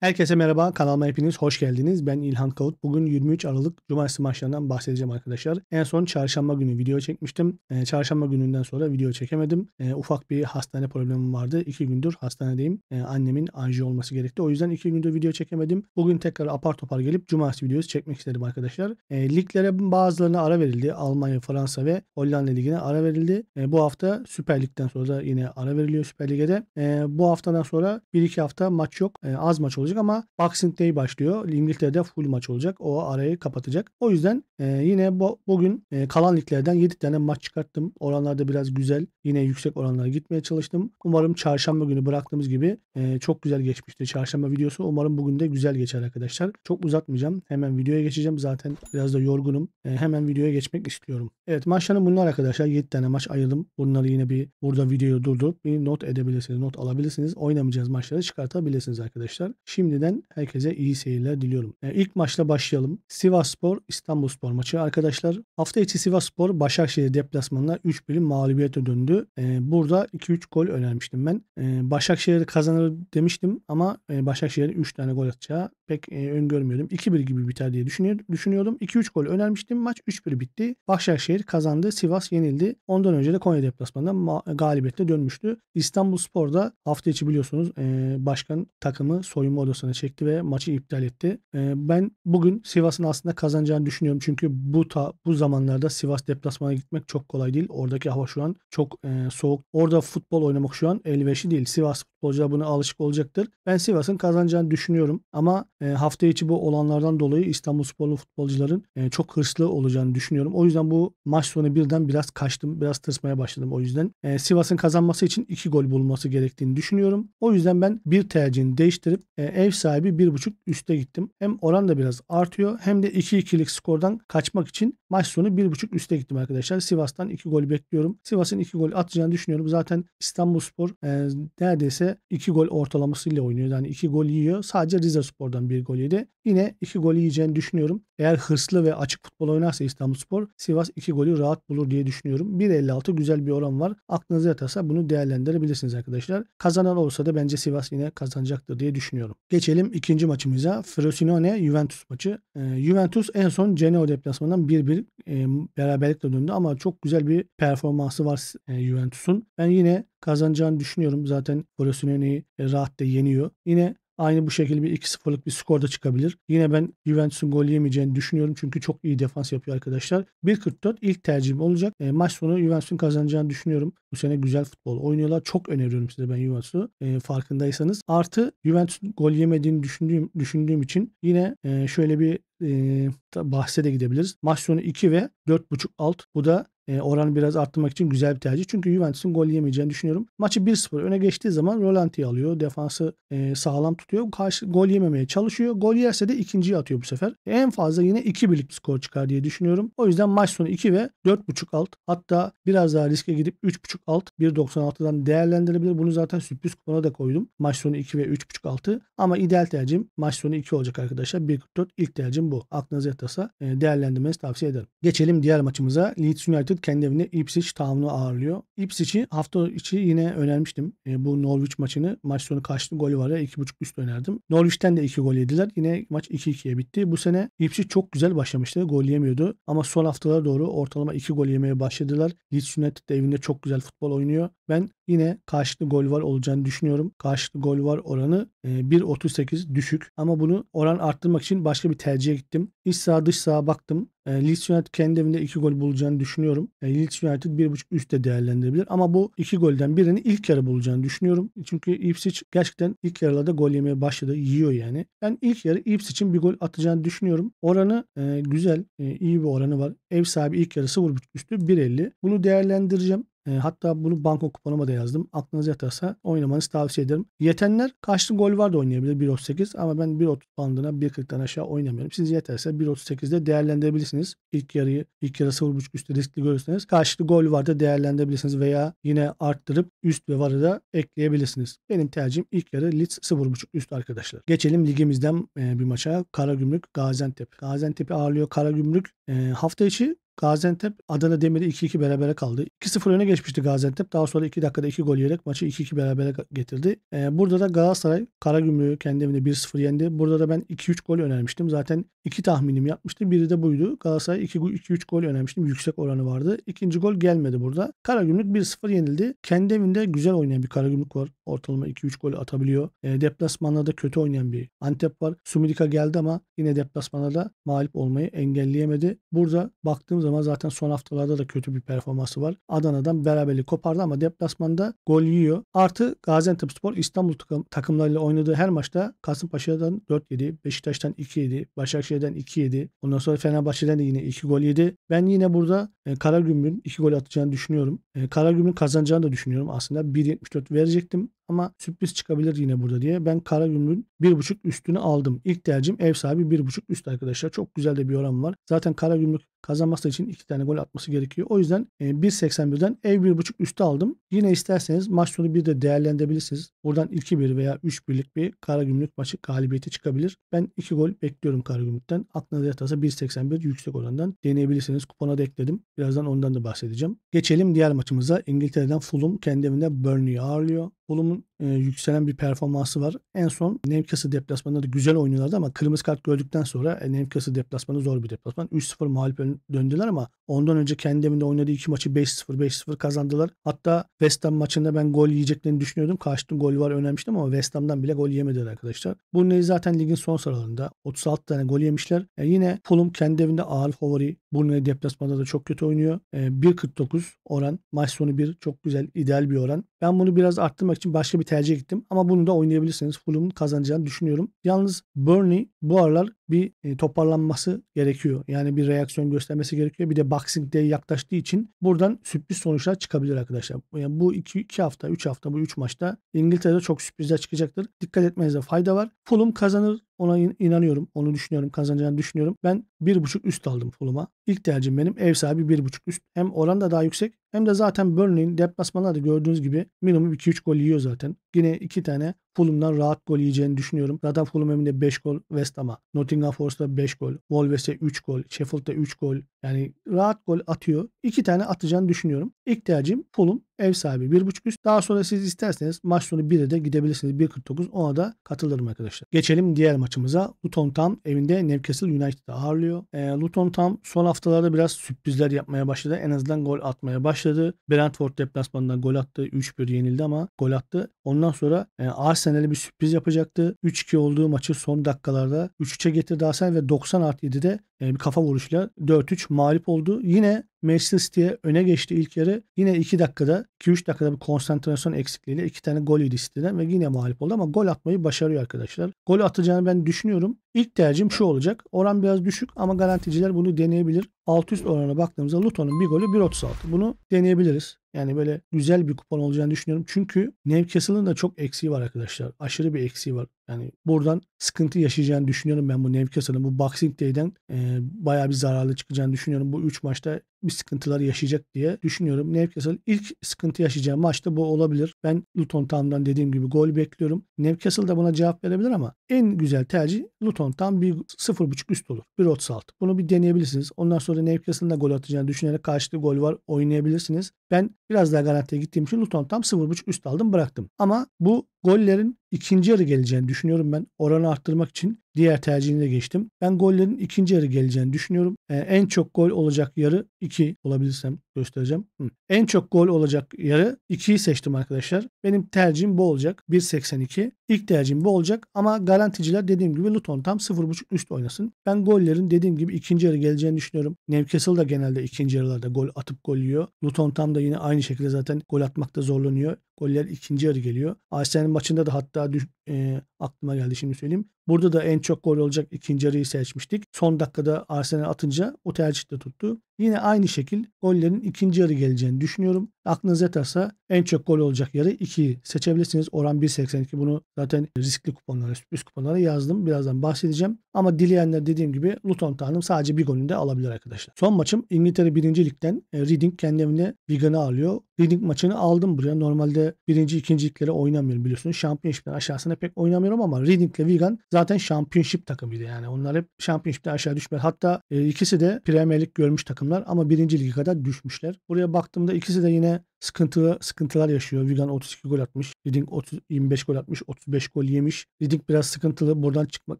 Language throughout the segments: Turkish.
Herkese merhaba. Kanalıma hepiniz hoş geldiniz. Ben İlhan Kavut. Bugün 23 Aralık Cumartesi maçlarından bahsedeceğim arkadaşlar. En son çarşamba günü video çekmiştim. E, çarşamba gününden sonra video çekemedim. E, ufak bir hastane problemim vardı. 2 gündür hastanedeyim. E, annemin anji olması gerekti. O yüzden 2 gündür video çekemedim. Bugün tekrar apar topar gelip cumartesi videosu çekmek istedim arkadaşlar. E, liglere bazılarına ara verildi. Almanya, Fransa ve Hollanda ligine ara verildi. E, bu hafta Süper Lig'den sonra yine ara veriliyor Süper Lig'e de. E, bu haftadan sonra 1-2 hafta maç yok. E, az maç olacak olacak ama Boxing Day başlıyor. İngiltere'de full maç olacak. O arayı kapatacak. O yüzden e, yine bu, bugün e, kalan liglerden 7 tane maç çıkarttım. da biraz güzel. Yine yüksek oranlara gitmeye çalıştım. Umarım çarşamba günü bıraktığımız gibi e, çok güzel geçmişti. Çarşamba videosu umarım bugün de güzel geçer arkadaşlar. Çok uzatmayacağım. Hemen videoya geçeceğim. Zaten biraz da yorgunum. E, hemen videoya geçmek istiyorum. Evet maçların bunlar arkadaşlar. 7 tane maç ayırdım. Bunları yine bir burada videoyu durdurup bir not edebilirsiniz. Not alabilirsiniz. Oynamayacağız maçları çıkartabilirsiniz arkadaşlar. Şimdi Şimdiden herkese iyi seyirler diliyorum. E, ilk maçla başlayalım. Sivasspor İstanbulspor maçı arkadaşlar. Hafta içi Sivasspor Başakşehir deplasmanına 3-1 mağlubiyete döndü. E, burada 2-3 gol önermiştim ben. E, Başakşehir kazanır demiştim ama e, Başakşehir'in 3 tane gol atacağı pek e, öngörmüyordum. 2-1 gibi biter diye düşünüyordum. 2-3 gol önermiştim. Maç 3-1 bitti. Başakşehir kazandı. Sivas yenildi. Ondan önce de Konya deplasmanında galibiyetle dönmüştü. İstanbulspor da hafta içi biliyorsunuz e, başkan takımı soyunma odasına çekti ve maçı iptal etti. Ee, ben bugün Sivas'ın aslında kazanacağını düşünüyorum. Çünkü bu ta, bu zamanlarda Sivas deplasmana gitmek çok kolay değil. Oradaki hava şu an çok e, soğuk. Orada futbol oynamak şu an elverişli değil. Sivas futbolcu buna alışık olacaktır. Ben Sivas'ın kazanacağını düşünüyorum. Ama e, hafta içi bu olanlardan dolayı İstanbul Sporlu futbolcuların e, çok hırslı olacağını düşünüyorum. O yüzden bu maç sonu birden biraz kaçtım. Biraz tırsmaya başladım o yüzden. E, Sivas'ın kazanması için iki gol bulması gerektiğini düşünüyorum. O yüzden ben bir tercihini değiştirip e, ev sahibi 1.5 üste gittim. Hem oran da biraz artıyor hem de 2-2'lik skordan kaçmak için maç sonu 1.5 üste gittim arkadaşlar. Sivas'tan 2 gol bekliyorum. Sivas'ın 2 gol atacağını düşünüyorum. Zaten İstanbulspor e, neredeyse 2 gol ortalamasıyla oynuyor. Yani 2 gol yiyor. Sadece Rize Spor'dan 1 gol yedi. Yine iki gol yiyeceğini düşünüyorum. Eğer hırslı ve açık futbol oynarsa İstanbulspor Sivas iki golü rahat bulur diye düşünüyorum. 1.56 güzel bir oran var. Aklınıza yatarsa bunu değerlendirebilirsiniz arkadaşlar. Kazanan olsa da bence Sivas yine kazanacaktır diye düşünüyorum. Geçelim ikinci maçımıza. Frosinone Juventus maçı. E, Juventus en son Genoa deplasmanından 1-1 e, beraberlikle döndü ama çok güzel bir performansı var e, Juventus'un. Ben yine kazanacağını düşünüyorum. Zaten Frosinone'yi e, rahat da yeniyor. Yine Aynı bu şekilde bir 2-0'lık bir skorda çıkabilir. Yine ben Juventus'un gol yemeyeceğini düşünüyorum. Çünkü çok iyi defans yapıyor arkadaşlar. 1.44 ilk tercihim olacak. E, maç sonu Juventus'un kazanacağını düşünüyorum. Bu sene güzel futbol oynuyorlar. Çok öneriyorum size ben Juventus'u. E, farkındaysanız. Artı Juventus gol yemediğini düşündüğüm düşündüğüm için yine e, şöyle bir e, bahse de gidebiliriz. Maç sonu 2 ve 4.5 alt. Bu da e, oranı biraz arttırmak için güzel bir tercih. Çünkü Juventus'un gol yemeyeceğini düşünüyorum. Maçı 1-0 öne geçtiği zaman rolanti alıyor. Defansı e, sağlam tutuyor. Karşı gol yememeye çalışıyor. Gol yerse de ikinciyi atıyor bu sefer. en fazla yine 2 birlik bir skor çıkar diye düşünüyorum. O yüzden maç sonu 2 ve 4.5 alt. Hatta biraz daha riske gidip 3.5 alt 1.96'dan değerlendirebilir. Bunu zaten sürpriz kupona da koydum. Maç sonu 2 ve 3.5 altı. Ama ideal tercihim maç sonu 2 olacak arkadaşlar. 1.44 ilk tercihim bu. Aklınız yatırsa e, değerlendirmenizi tavsiye ederim. Geçelim diğer maçımıza. Leeds United kendi evinde Ipswich Town'u ağırlıyor. Ipswich'i hafta içi yine önermiştim. E, bu Norwich maçını maç sonu kaçtı golü var ya 2.5 üst önerdim. Norwich'ten de 2 gol yediler. Yine maç 2-2'ye bitti. Bu sene Ipswich çok güzel başlamıştı. Gol yemiyordu. Ama son haftalara doğru ortalama 2 gol yemeye başladılar. Leeds United de evinde çok güzel futbol oynuyor. Ben Yine karşılıklı gol var olacağını düşünüyorum. Karşılıklı gol var oranı 1.38 e, düşük. Ama bunu oran arttırmak için başka bir tercihe gittim. İç saha dış saha baktım. E, Leeds United kendi evinde 2 gol bulacağını düşünüyorum. E, Leeds United 1.5 üstte değerlendirebilir. Ama bu 2 golden birini ilk yarı bulacağını düşünüyorum. Çünkü Ipswich gerçekten ilk yarılarda gol yemeye başladı. Yiyor yani. Ben ilk yarı Ipswich'in bir gol atacağını düşünüyorum. Oranı e, güzel. E, iyi bir oranı var. Ev sahibi ilk yarı 0.5 üstü 1.50. Bunu değerlendireceğim. E, hatta bunu banko kuponuma da yazdım. Aklınız yatarsa oynamanızı tavsiye ederim. Yetenler kaçlı gol var da oynayabilir 1.38 ama ben 1.30 bandına 1.40'dan aşağı oynamıyorum. Siz yeterse 1.38'de değerlendirebilirsiniz. İlk yarıyı ilk yarı 0.5 üstü riskli görürseniz karşılıklı gol var da değerlendirebilirsiniz veya yine arttırıp üst ve varı da ekleyebilirsiniz. Benim tercihim ilk yarı Leeds 0.5 üst arkadaşlar. Geçelim ligimizden e, bir maça. Karagümrük Gaziantep. Gaziantep'i ağırlıyor Karagümrük. E, hafta içi Gaziantep Adana Demir'i 2-2 berabere kaldı. 2-0 öne geçmişti Gaziantep. Daha sonra 2 dakikada 2 gol yiyerek maçı 2-2 berabere getirdi. Ee, burada da Galatasaray Karagümrük'ü kendi evinde 1-0 yendi. Burada da ben 2-3 gol önermiştim. Zaten İki tahminim yapmıştı. Biri de buydu. Galatasaray 2-3 gol önermiştim. Yüksek oranı vardı. İkinci gol gelmedi burada. Karagümrük 1-0 yenildi. Kendi evinde güzel oynayan bir Karagümrük var. Ortalama 2-3 gol atabiliyor. E, deplasmanda da kötü oynayan bir Antep var. Sumidika geldi ama yine deplasmanda da mağlup olmayı engelleyemedi. Burada baktığım zaman zaten son haftalarda da kötü bir performansı var. Adana'dan beraberlik kopardı ama deplasmanda gol yiyor. Artı Gaziantepspor İstanbul takım takımlarıyla oynadığı her maçta Kasımpaşa'dan 4 7 Beşiktaş'tan 2 7 Başakşehir Başakşehir'den 2 yedi. Ondan sonra Fenerbahçe'den de yine 2 gol yedi. Ben yine burada e, Karagümrük'ün 2 gol atacağını düşünüyorum. E, Karagümrük kazanacağını da düşünüyorum aslında. 1.74 verecektim ama sürpriz çıkabilir yine burada diye. Ben Karagümrük'ün 1.5 üstünü aldım. İlk tercihim ev sahibi 1.5 üst arkadaşlar. Çok güzel de bir oran var. Zaten Karagümrük kazanması için 2 tane gol atması gerekiyor. O yüzden 1.81'den e, ev 1.5 üstü aldım. Yine isterseniz maç sonu bir de değerlendirebilirsiniz. Buradan 2-1 veya 3-1'lik bir Karagümrük maçı galibiyeti çıkabilir. Ben 2 gol bekliyorum Karagümrük'ten. Aklınıza yatarsa 1.81 yüksek orandan deneyebilirsiniz. Kupona da ekledim. Birazdan ondan da bahsedeceğim. Geçelim diğer maçımıza. İngiltere'den Fulham kendi evinde Burnley'i ağırlıyor. Fulham'ın e, yükselen bir performansı var. En son Newcastle deplasmanında da güzel oynuyorlardı ama kırmızı kart gördükten sonra e, Newcastle deplasmanı zor bir deplasman. 3-0 mağlup döndüler ama ondan önce kendi evinde oynadığı iki maçı 5-0 5-0 kazandılar. Hatta West Ham maçında ben gol yiyeceklerini düşünüyordum. Karşıtın gol var önemliydi ama West Ham'dan bile gol yemediler arkadaşlar. Burnley zaten ligin son sıralarında 36 tane gol yemişler. E, yine Fulham kendi evinde ağır favori. Burnley deplasmanda da çok kötü oynuyor. E, 1.49 oran. Maç sonu bir çok güzel ideal bir oran. Ben bunu biraz arttırmak için başka bir tercih gittim. Ama bunu da oynayabilirseniz Fulham'ın kazanacağını düşünüyorum. Yalnız Burnley bu aralar bir e, toparlanması gerekiyor. Yani bir reaksiyon göstermesi gerekiyor. Bir de Boxing Day yaklaştığı için buradan sürpriz sonuçlar çıkabilir arkadaşlar. Yani bu 2 hafta, 3 hafta bu 3 maçta İngiltere'de çok sürprizler çıkacaktır. Dikkat etmenize fayda var. Fulham kazanır. Ona inanıyorum. Onu düşünüyorum. Kazanacağını düşünüyorum. Ben 1.5 üst aldım Fulham'a. İlk tercihim benim ev sahibi 1.5 üst. Hem oran da daha yüksek hem de zaten Burnley'in deplasmanlarda gördüğünüz gibi minimum 2-3 gol yiyor zaten. Yine 2 tane Fulham'dan rahat gol yiyeceğini düşünüyorum. Zaten Fulham evinde 5 gol West Ham'a. Nottingham Forest'ta 5 gol. Wolves'e 3 gol. Sheffield'da 3 gol. Yani rahat gol atıyor. 2 tane atacağını düşünüyorum. İlk tercihim Fulham ev sahibi 1.5 üst. Daha sonra siz isterseniz maç sonu 1'e de gidebilirsiniz. 1.49 ona da katılırım arkadaşlar. Geçelim diğer maçımıza. Luton Town evinde Newcastle United'ı ağırlıyor. E, Luton Town son haftalarda biraz sürprizler yapmaya başladı. En azından gol atmaya başladı. Brentford deplasmanından gol attı. 3-1 yenildi ama gol attı. Ondan sonra e, Arsenal Arsenal'e bir sürpriz yapacaktı. 3-2 olduğu maçı son dakikalarda 3-3'e getirdi Arsenal ve 90 artı 7'de e, bir kafa vuruşuyla 4-3 mağlup oldu. Yine Manchester City'ye öne geçti ilk yarı. Yine 2 dakikada 2-3 dakikada bir konsantrasyon eksikliğiyle 2 tane gol yedi City'den ve yine mağlup oldu ama gol atmayı başarıyor arkadaşlar. Gol atacağını ben düşünüyorum. İlk tercihim şu olacak. Oran biraz düşük ama garanticiler bunu deneyebilir. 600 oranına baktığımızda Luton'un bir golü 1.36. Bunu deneyebiliriz. Yani böyle güzel bir kupon olacağını düşünüyorum. Çünkü Newcastle'ın da çok eksiği var arkadaşlar. Aşırı bir eksiği var. Yani buradan sıkıntı yaşayacağını düşünüyorum ben bu Nevkasa'nın. Bu Boxing Day'den e, bayağı bir zararlı çıkacağını düşünüyorum. Bu 3 maçta bir sıkıntılar yaşayacak diye düşünüyorum. Newcastle ilk sıkıntı yaşayacağı maçta bu olabilir. Ben Luton Town'dan dediğim gibi gol bekliyorum. Newcastle da buna cevap verebilir ama en güzel tercih Luton Town 0.5 üst olur. 1.36. Bunu bir deneyebilirsiniz. Ondan sonra Newcastle'ın da gol atacağını düşünerek karşıtı gol var oynayabilirsiniz. Ben biraz daha garantiye gittiğim için Luton Town 0.5 üst aldım bıraktım. Ama bu gollerin ikinci yarı geleceğini düşünüyorum ben oranı arttırmak için. Diğer tercihine geçtim. Ben gollerin ikinci yarı geleceğini düşünüyorum. Ee, en çok gol olacak yarı 2 olabilirsem göstereceğim. Hı. En çok gol olacak yarı 2'yi seçtim arkadaşlar. Benim tercihim bu olacak. 1.82. İlk tercihim bu olacak ama garanticiler dediğim gibi Luton tam 0.5 üst oynasın. Ben gollerin dediğim gibi ikinci yarı geleceğini düşünüyorum. Newcastle da genelde ikinci yarılarda gol atıp gol yiyor. Luton tam da yine aynı şekilde zaten gol atmakta zorlanıyor. Goller ikinci yarı geliyor. Arsenal maçında da hatta düş, e, aklıma geldi şimdi söyleyeyim. Burada da en çok gol olacak ikinci yarıyı seçmiştik. Son dakikada Arsenal atınca o tercih de tuttu. Yine aynı şekil gollerin ikinci yarı geleceğini düşünüyorum. Aklınız yatarsa en çok gol olacak yarı 2 seçebilirsiniz. Oran 1.82 bunu zaten riskli kuponlara, sürpriz kuponlara yazdım. Birazdan bahsedeceğim. Ama dileyenler dediğim gibi Luton Tanrım sadece bir golünü de alabilir arkadaşlar. Son maçım İngiltere 1. Lig'den e, Reading kendi evine Wigan'ı alıyor. Reading maçını aldım buraya. Normalde birinci, ikinciliklere oynamıyorum biliyorsunuz. Championship'ten aşağısına pek oynamıyorum ama Reading ile Wigan zaten Championship takımıydı yani. Onlar hep Championship'ten aşağı düşmüyor. Hatta e, ikisi de Premier Lig görmüş takımlar ama birinci ligi kadar düşmüşler. Buraya baktığımda ikisi de yine sıkıntı sıkıntılar yaşıyor. Wigan 32 gol atmış. Reading 30, 25 gol atmış. 35 gol yemiş. Reading biraz sıkıntılı. Buradan çıkmak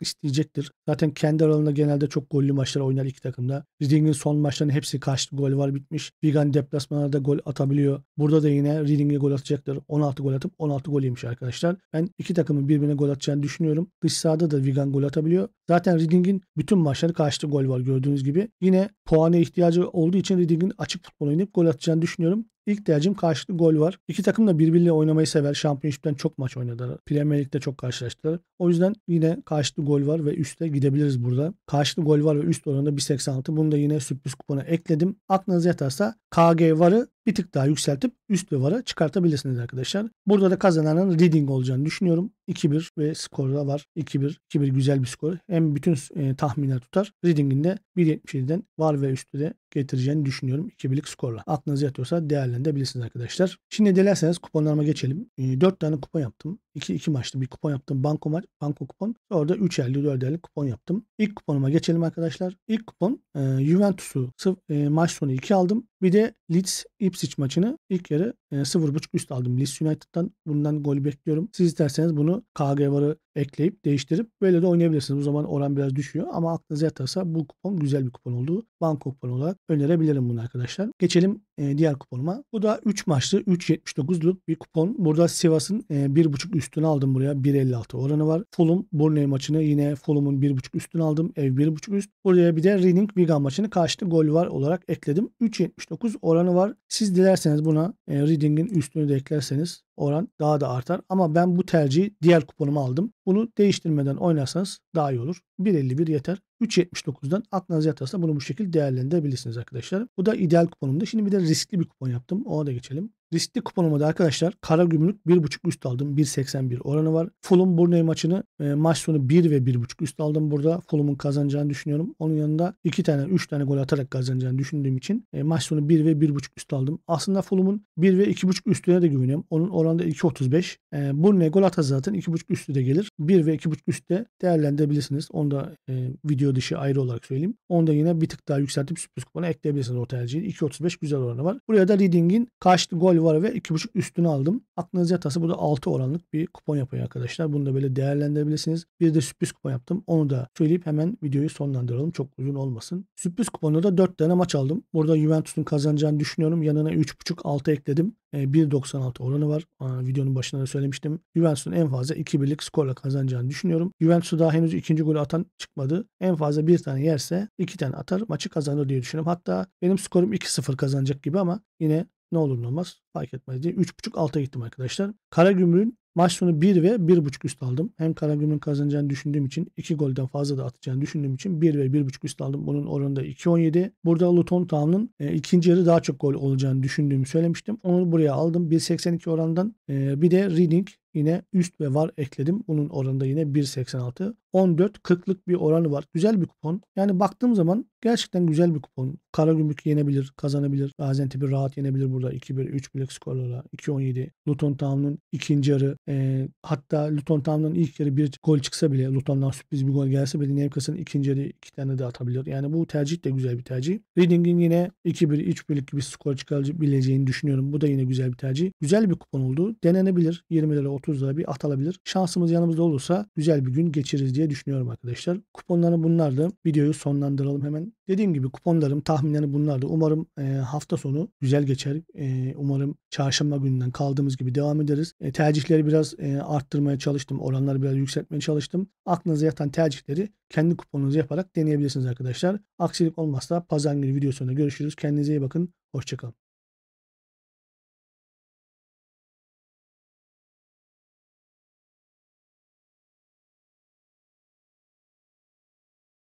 isteyecektir. Zaten kendi aralarında genelde çok gollü maçlar oynar iki takımda. Reading'in son maçlarının hepsi karşılıklı gol var bitmiş. Wigan deplasmanlarda gol atabiliyor. Burada da yine Reading'e gol atacaktır. 16 gol atıp 16 gol yemiş arkadaşlar. Ben iki takımın birbirine gol atacağını düşünüyorum. Dış sahada da Wigan gol atabiliyor. Zaten Reading'in bütün maçları karşıtı gol var gördüğünüz gibi. Yine puana ihtiyacı olduğu için Reading'in açık futbol oynayıp gol atacağını düşünüyorum. İlk tercihim karşılıklı gol var. İki takım da birbiriyle oynamayı sever. Şampiyonşipten çok maç oynadılar. Premier Lig'de çok karşılaştılar. O yüzden yine karşılıklı gol var ve üste gidebiliriz burada. Karşılıklı gol var ve üst oranında 1.86. Bunu da yine sürpriz kupona ekledim. Aklınız yatarsa KG varı bir tık daha yükseltip üst ve vara çıkartabilirsiniz arkadaşlar. Burada da kazananın Reading olacağını düşünüyorum. 2-1 ve skorda var. 2-1. 2-1 güzel bir skor. Hem bütün e, tahminler tutar. Reading'in de 1.77'den var ve üstü de getireceğini düşünüyorum 2 birlik skorla. Aklınız yatıyorsa değerlendirebilirsiniz arkadaşlar. Şimdi dilerseniz kuponlarıma geçelim. 4 ee, tane kupon yaptım. 2 2 maçlı bir kupon yaptım. Banko maç, banko kupon. Orada 3 elli 4 elli kupon yaptım. İlk kuponuma geçelim arkadaşlar. İlk kupon e, Juventus'u e, maç sonu 2 aldım. Bir de Leeds Ipswich maçını ilk yarı e, 0.5 üst aldım Leeds United'dan. Bundan gol bekliyorum. Siz isterseniz bunu KG varı ekleyip değiştirip böyle de oynayabilirsiniz. Bu zaman oran biraz düşüyor ama aklınıza yatarsa bu kupon güzel bir kupon olduğu bank kupon olarak önerebilirim bunu arkadaşlar. Geçelim e, diğer kuponuma. Bu da 3 maçlı 3.79'luk bir kupon. Burada Sivas'ın 1.5 e, üstünü aldım buraya. 1.56 oranı var. Fulham Burnley maçını yine Fulham'ın 1.5 üstünü aldım. Ev 1.5 üst. Buraya bir de Reading Wigan maçını karşıtı gol var olarak ekledim. 3.79 oranı var. Siz dilerseniz buna e, Reading'in üstünü de eklerseniz oran daha da artar. Ama ben bu tercihi diğer kuponumu aldım. Bunu değiştirmeden oynarsanız daha iyi olur. 1.51 yeter. 3.79'dan aklınız yatarsa bunu bu şekilde değerlendirebilirsiniz arkadaşlar. Bu da ideal kuponumda. Şimdi bir de riskli bir kupon yaptım. Ona da geçelim. Riskli kuponumada arkadaşlar Karagümrük 1.5 üst aldım. 1.81 oranı var. Fulham Burnley maçını e, maç sonu 1 ve 1.5 üst aldım burada. Fulham'ın kazanacağını düşünüyorum. Onun yanında 2 tane 3 tane gol atarak kazanacağını düşündüğüm için e, maç sonu 1 ve 1.5 üst aldım. Aslında Fulham'ın 1 ve 2.5 üstüne de güveniyorum. Onun oranı da 2.35. E, Burnley gol atar zaten 2.5 üstü de gelir. 1 ve 2.5 üstte değerlendirebilirsiniz. Onu da e, video dışı ayrı olarak söyleyeyim. Onu da yine bir tık daha yükseltip sürpriz kuponu ekleyebilirsiniz o tercihi. 2.35 güzel oranı var. Buraya da Reading'in karşı gol gol ve 2.5 üstünü aldım. Aklınız yatası bu da 6 oranlık bir kupon yapıyor arkadaşlar. Bunu da böyle değerlendirebilirsiniz. Bir de sürpriz kupon yaptım. Onu da söyleyip hemen videoyu sonlandıralım. Çok uzun olmasın. Sürpriz kuponda da 4 tane maç aldım. Burada Juventus'un kazanacağını düşünüyorum. Yanına 3.5 6 ekledim. 1.96 ee, oranı var. videonun başında da söylemiştim. Juventus'un en fazla 2 birlik skorla kazanacağını düşünüyorum. Juventus'u daha henüz ikinci golü atan çıkmadı. En fazla bir tane yerse iki tane atar maçı kazanır diye düşünüyorum. Hatta benim skorum 2-0 kazanacak gibi ama yine ne olur ne olmaz fark etmez diye 3.5 alta gittim arkadaşlar. Karagümrük'ün maç sonu 1 ve 1.5 üst aldım. Hem Karagümrük'ün kazanacağını düşündüğüm için 2 golden fazla da atacağını düşündüğüm için 1 ve 1.5 üst aldım. Bunun oranı da 2.17. Burada Luton Town'un e, ikinci yarı daha çok gol olacağını düşündüğümü söylemiştim. Onu buraya aldım. 1.82 orandan e, bir de Reading Yine üst ve var ekledim. Bunun oranı da yine 1.86. 14 14.40'lık bir oranı var. Güzel bir kupon. Yani baktığım zaman gerçekten güzel bir kupon. Karagümrük yenebilir, kazanabilir. Gaziantep'i rahat yenebilir burada. 2-1, 3-1'lik skorlara. 2-17. Luton Town'un ikinci yarı. E, hatta Luton Town'un ilk yarı bir gol çıksa bile Luton'dan sürpriz bir gol gelse bile Nevkas'ın ikinci yarı iki tane de atabilir. Yani bu tercih de güzel bir tercih. Reading'in yine 2-1, 3-1'lik gibi skor çıkarabileceğini düşünüyorum. Bu da yine güzel bir tercih. Güzel bir kupon oldu. Denenebilir. 20 lira 30 lira bir at alabilir. Şansımız yanımızda olursa güzel bir gün geçiririz diye diye düşünüyorum arkadaşlar. Kuponlarım bunlardı. Videoyu sonlandıralım hemen. Dediğim gibi kuponlarım tahminlerim bunlardı. Umarım e, hafta sonu güzel geçer. E, umarım çarşamba gününden kaldığımız gibi devam ederiz. E, tercihleri biraz e, arttırmaya çalıştım. Oranları biraz yükseltmeye çalıştım. Aklınıza yatan tercihleri kendi kuponunuzu yaparak deneyebilirsiniz arkadaşlar. Aksilik olmazsa pazar günü videosunda görüşürüz. Kendinize iyi bakın. Hoşçakalın.